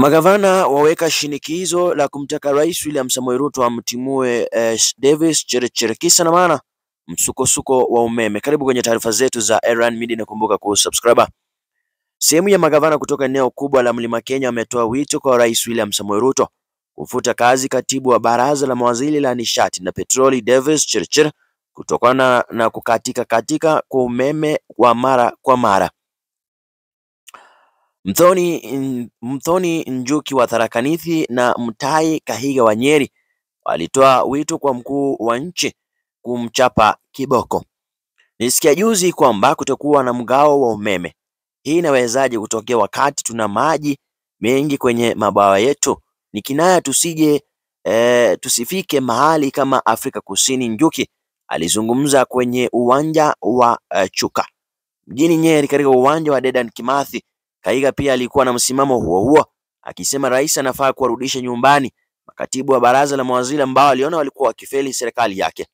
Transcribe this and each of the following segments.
Magavana waweka shinikizo la kumtaka Rais William Samoei Ruto amtimue eh, Davis Chirchir na maana msukosuko wa umeme. Karibu kwenye taarifa zetu za Ayan Media na kumbuka kusubscribe. Sehemu ya magavana kutoka eneo kubwa la Mlima Kenya wametoa wito kwa Rais William Samoei Ruto kufuta kazi katibu wa baraza la mawaziri la nishati na petroli Davis Chirchir kutokana na kukatika katika kwa umeme wa mara kwa mara. Mthoni, Mthoni Njuki wa Tharaka Nithi na Mutahi Kahiga wa Nyeri walitoa wito kwa mkuu wa nchi kumchapa kiboko. nisikia juzi kwamba kutakuwa na mgao wa umeme. Hii inawezaje kutokea wakati tuna maji mengi kwenye mabwawa yetu? Ni kinaya tusije e, tusifike mahali kama Afrika Kusini. Njuki alizungumza kwenye uwanja wa e, Chuka mjini Nyeri, katika uwanja wa Dedan Kimathi Kaiga pia alikuwa na msimamo huo huo akisema rais anafaa kuwarudisha nyumbani makatibu wa baraza la mawaziri ambao aliona walikuwa wakifeli serikali yake.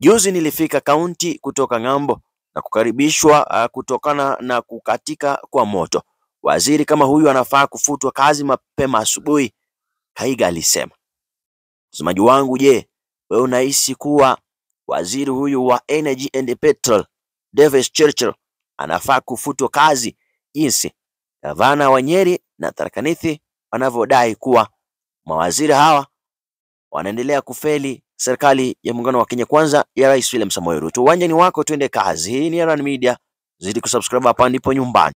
Juzi nilifika kaunti kutoka ng'ambo na kukaribishwa ah, kutokana na kukatika kwa moto. Waziri kama huyu anafaa kufutwa kazi mapema asubuhi, Kaiga alisema. Msemaji wangu, je, wewe unahisi kuwa waziri huyu wa Energy and Petrol Davis Churchill anafaa kufutwa kazi jinsi gavana wa Nyeri na Tharaka wanavyodai kuwa mawaziri hawa wanaendelea kufeli serikali ya muungano wa Kenya kwanza ya Rais William Samoei Ruto. Uwanja ni wako, twende kazi. Hii ni Aran Media, zidi kusubscribe, hapa ndipo nyumbani.